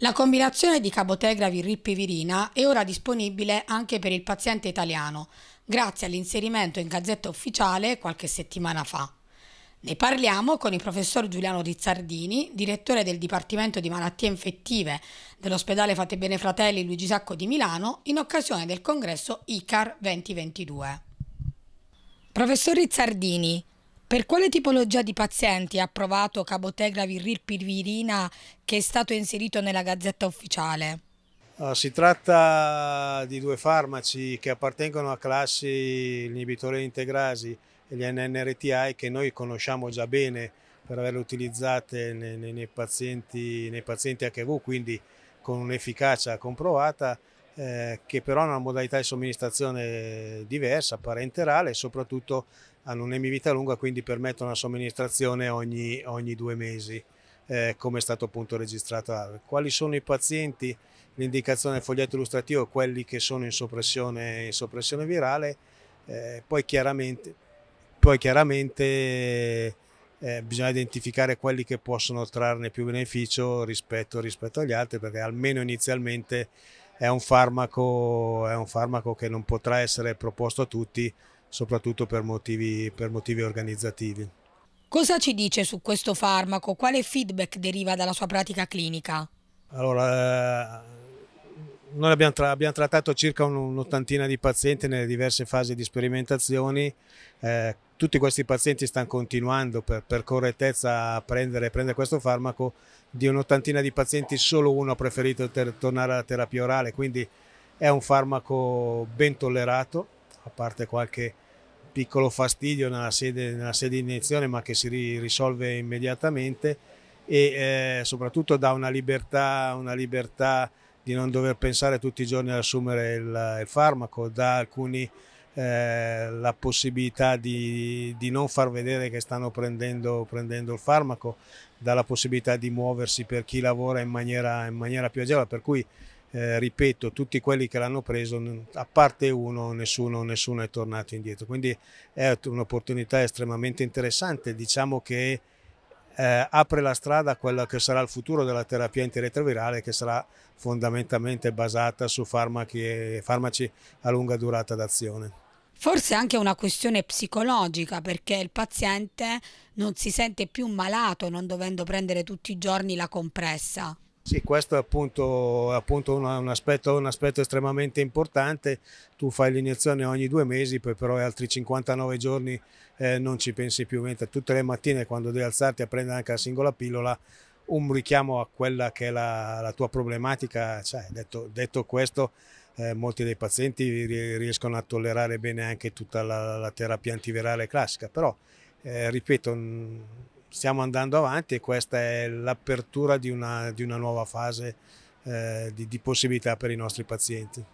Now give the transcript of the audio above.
La combinazione di cabotegravir-ripivirina è ora disponibile anche per il paziente italiano, grazie all'inserimento in Gazzetta Ufficiale qualche settimana fa. Ne parliamo con il professor Giuliano Rizzardini, direttore del Dipartimento di Malattie Infettive dell'ospedale Fate Bene Fratelli Luigi Sacco di Milano, in occasione del congresso ICAR 2022. Professor Rizzardini, per quale tipologia di pazienti ha approvato cabotegravir pirvirina che è stato inserito nella gazzetta ufficiale? Ah, si tratta di due farmaci che appartengono a classi inibitori integrasi e gli NNRTI che noi conosciamo già bene per averle utilizzate nei, nei, nei, pazienti, nei pazienti HIV, quindi con un'efficacia comprovata eh, che però hanno una modalità di somministrazione diversa, parenterale e soprattutto hanno un'emivita lunga quindi permettono la somministrazione ogni, ogni due mesi eh, come è stato appunto registrato. Quali sono i pazienti? L'indicazione del foglietto illustrativo è quelli che sono in soppressione, in soppressione virale, eh, poi chiaramente, poi chiaramente eh, bisogna identificare quelli che possono trarne più beneficio rispetto, rispetto, agli altri perché almeno inizialmente è un farmaco, è un farmaco che non potrà essere proposto a tutti soprattutto per motivi, per motivi organizzativi. Cosa ci dice su questo farmaco? Quale feedback deriva dalla sua pratica clinica? Allora, eh, noi abbiamo, tra abbiamo trattato circa un'ottantina di pazienti nelle diverse fasi di sperimentazioni. Eh, tutti questi pazienti stanno continuando per, per correttezza a prendere, prendere, questo farmaco. Di un'ottantina di pazienti solo uno ha preferito tornare alla terapia orale, quindi è un farmaco ben tollerato a parte qualche piccolo fastidio nella sede, nella sede di iniezione ma che si risolve immediatamente e eh, soprattutto dà una libertà, una libertà, di non dover pensare tutti i giorni ad assumere il, il farmaco, dà alcuni eh, la possibilità di, di, non far vedere che stanno prendendo, prendendo, il farmaco, dà la possibilità di muoversi per chi lavora in maniera, in maniera più agevole, per cui eh, ripeto, tutti quelli che l'hanno preso, a parte uno, nessuno, nessuno è tornato indietro. Quindi è un'opportunità estremamente interessante, diciamo che eh, apre la strada a quello che sarà il futuro della terapia antiretrovirale che sarà fondamentalmente basata su farmaci, farmaci a lunga durata d'azione. Forse anche una questione psicologica perché il paziente non si sente più malato non dovendo prendere tutti i giorni la compressa. Sì, questo è appunto, appunto un, un, aspetto, un, aspetto, estremamente importante. Tu fai l'iniezione ogni due mesi, poi però altri 59 giorni eh, non ci pensi più, mentre tutte le mattine quando devi alzarti a prendere anche la singola pillola, un richiamo a quella che è la, la tua problematica. Cioè, detto, detto, questo, eh, molti dei pazienti riescono a tollerare bene anche tutta la, la terapia antivirale classica, però eh, ripeto stiamo andando avanti e questa è l'apertura di una, di una nuova fase eh, di, di possibilità per i nostri pazienti.